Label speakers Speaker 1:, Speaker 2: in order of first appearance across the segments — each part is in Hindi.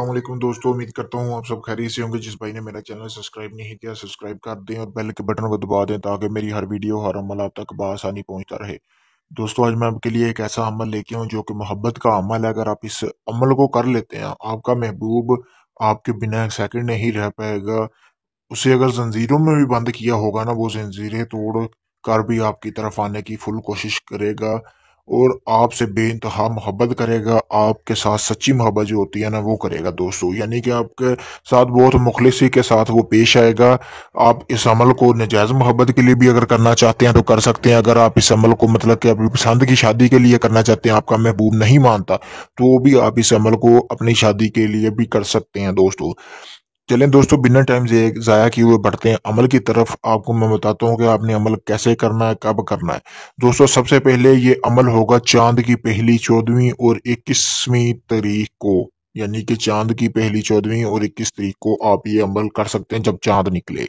Speaker 1: असलम दोस्तों उम्मीद करता हूँ आप सब खैरियत से होंगे जिस भाई ने मेरा चैनल सब्सक्राइब नहीं किया सब्सक्राइब कर दें और बेल के बटन को दबा दें ताकि मेरी हर वीडियो हर अमल आप तक बसानी पहुँचता रहे दोस्तों आज मैं आपके लिए एक ऐसा अमल लेके हूँ जो कि मोहब्बत का अमल है अगर आप इस अमल को कर लेते हैं आपका महबूब आपके बिना एक सेकेंड नहीं रह पाएगा उसे अगर जंजीरों में भी बंद किया होगा ना वो जंजीरें तोड़ कर भी आपकी तरफ आने की फुल कोशिश करेगा और आपसे बे इंतहा मोहब्बत करेगा आपके साथ सच्ची मोहब्बत जो होती है ना वो करेगा दोस्तों यानी कि आपके साथ बहुत मुखलसी के साथ वो पेश आएगा आप इस अमल को नजायज़ मोहब्बत के लिए भी अगर करना चाहते हैं तो कर सकते हैं अगर आप इस अमल को मतलब कि अपनी पसंद की शादी के लिए करना चाहते हैं आपका महबूब नहीं मानता तो भी आप इस अमल को अपनी शादी के लिए भी कर सकते हैं दोस्तों चलें दोस्तों बिना टाइम ज़ाया किए हुए बढ़ते हैं अमल की तरफ आपको मैं बताता हूँ कि आपने अमल कैसे करना है कब करना है दोस्तों सबसे पहले ये अमल होगा चांद की पहली चौदहवीं और इक्कीसवीं तारीख को यानी कि चांद की पहली चौदहवीं और इक्कीस तारीख को आप ये अमल कर सकते हैं जब चांद निकले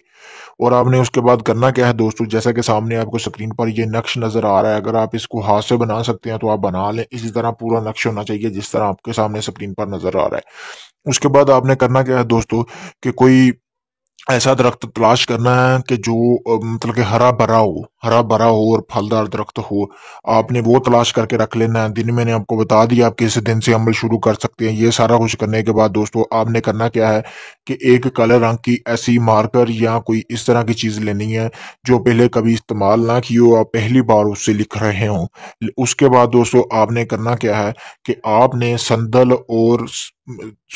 Speaker 1: और आपने उसके बाद करना क्या है दोस्तों जैसा कि सामने आपको स्क्रीन पर ये नक्श नज़र आ रहा है अगर आप इसको हाथ से बना सकते हैं तो आप बना लें इसी तरह पूरा नक्श होना चाहिए जिस तरह आपके सामने स्क्रीन पर नज़र आ रहा है उसके बाद आपने करना क्या है दोस्तों कि कोई ऐसा दरख्त तलाश करना है कि जो मतलब कि हरा भरा हो हरा भरा हो और फलदार दरख्त हो आपने वो तलाश करके रख लेना है दिन मैंने आपको बता दिया आप किस दिन से अमल शुरू कर सकते हैं ये सारा कुछ करने के बाद दोस्तों आपने करना क्या है कि एक काले रंग की ऐसी मार्कर या कोई इस तरह की चीज़ लेनी है जो पहले कभी इस्तेमाल ना की हो आप पहली बार उससे लिख रहे हो उसके बाद दोस्तों आपने करना क्या है कि आपने संदल और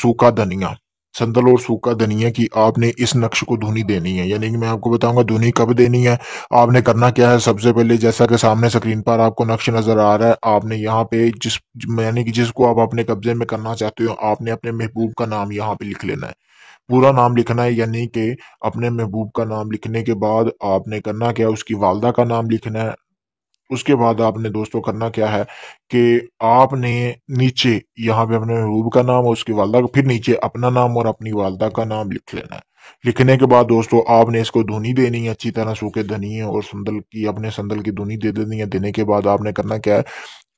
Speaker 1: सूखा धनिया संदल और सूखा धनिया की आपने इस नक्श को धुनी देनी है यानी कि मैं आपको बताऊंगा धुनी कब देनी है आपने करना क्या है सबसे पहले जैसा कि सामने स्क्रीन पर आपको नक्श नजर आ रहा है आपने यहाँ पे जिस यानी कि जिसको आप अपने कब्जे में करना चाहते हो आपने अपने महबूब का नाम यहाँ पे लिख लेना है पूरा नाम लिखना है यानी कि अपने महबूब का नाम लिखने के बाद आपने करना क्या उसकी वालदा का नाम लिखना है उसके बाद आपने दोस्तों करना क्या है कि आपने नीचे यहाँ पे अपने महबूब का नाम और उसकी वालदा का फिर नीचे अपना नाम और अपनी वालदा का नाम लिख लेना है लिखने के बाद दोस्तों आपने इसको धुनी देनी है अच्छी तरह सूखे धनिए और संदल की अपने संदल की धुनी दे देनी है देने के बाद आपने करना क्या है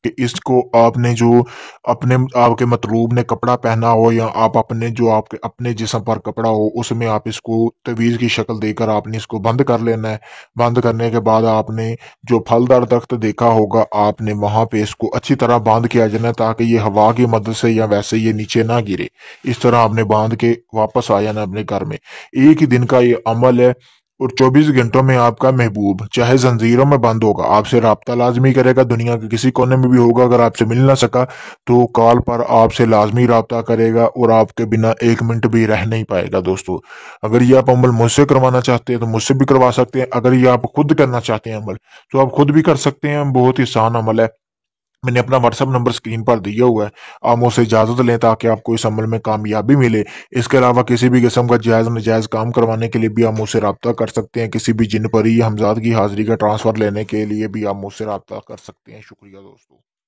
Speaker 1: कि इसको आपने जो अपने आपके मतलूब ने कपड़ा पहना हो या आप अपने जो आपके अपने जिसम पर कपड़ा हो उसमें आप इसको तवीज़ की शक्ल देकर आपने इसको बंद कर लेना है बंद करने के बाद आपने जो फलदार दरख्त देखा होगा आपने वहाँ पे इसको अच्छी तरह बांध किया जाना ताकि ये हवा की मदद से या वैसे ये नीचे ना गिरे इस तरह आपने बांध के वापस आ जाना अपने घर में एक ही दिन का ये अमल है और 24 घंटों में आपका महबूब चाहे जंजीरों में बंद होगा आपसे रबता लाजमी करेगा दुनिया के किसी कोने में भी होगा अगर आपसे मिल ना सका तो कॉल पर आपसे लाजमी रबता करेगा और आपके बिना एक मिनट भी रह नहीं पाएगा दोस्तों अगर ये आप अमल मुझसे करवाना चाहते हैं तो मुझसे भी करवा सकते हैं अगर ये आप खुद करना चाहते हैं अमल तो आप खुद भी कर सकते हैं बहुत ही आसान अमल है मैंने अपना व्हाट्सअप नंबर स्क्रीन पर दिया हुआ है आप मुझसे इजाज़त लें ताकि आपको इस अमल में कामयाबी मिले इसके अलावा किसी भी किस्म का जायज़ नजायज़ काम करवाने के लिए भी आप मुझसे रबता कर सकते हैं किसी भी जिन पर ही हमजाद की हाज़िरी का ट्रांसफ़र लेने के लिए भी आप मुझसे रबता कर सकते हैं शुक्रिया दोस्तों